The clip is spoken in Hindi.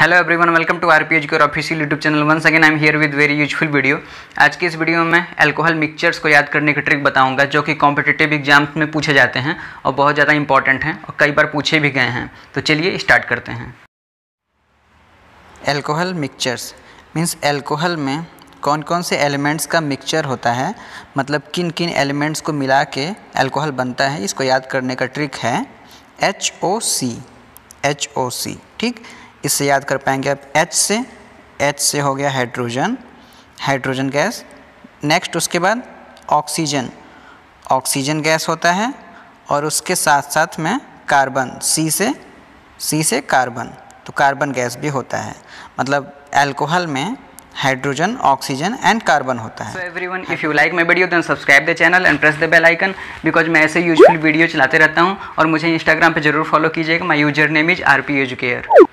hello everyone welcome to R P H और official YouTube channel one second I am here with very useful video आज के इस वीडियो में अल्कोहल मिक्सचर्स को याद करने की ट्रिक बताऊंगा जो कि कॉम्पिटेटिव एग्जाम्स में पूछे जाते हैं और बहुत ज़्यादा इंपॉर्टेंट हैं और कई बार पूछे भी गए हैं तो चलिए स्टार्ट करते हैं एल्कोहल मिक्सचर्स मीन्स एल्कोहल में कौन कौन से एलिमेंट्स का मिक्सचर होता है मतलब किन किन एलिमेंट्स को मिला के एल्कोहल बनता है इसको याद करने का ट्रिक है H O C H O सी ठीक इससे याद कर पाएंगे आप एच से एच से हो गया हाइड्रोजन हाइड्रोजन गैस नेक्स्ट उसके बाद ऑक्सीजन ऑक्सीजन गैस होता है और उसके साथ साथ में कार्बन सी से सी से कार्बन तो कार्बन गैस भी होता है मतलब एल्कोहल में हाइड्रोजन ऑक्सीजन एंड कार्बन होता है every everyone if you like my video then subscribe the channel and press the bell icon because मैं ऐसे यूजफुल वीडियो चलाते रहता हूँ और मुझे इंस्टाग्राम पे जरूर फॉलो कीजिएगा my user name is R P educare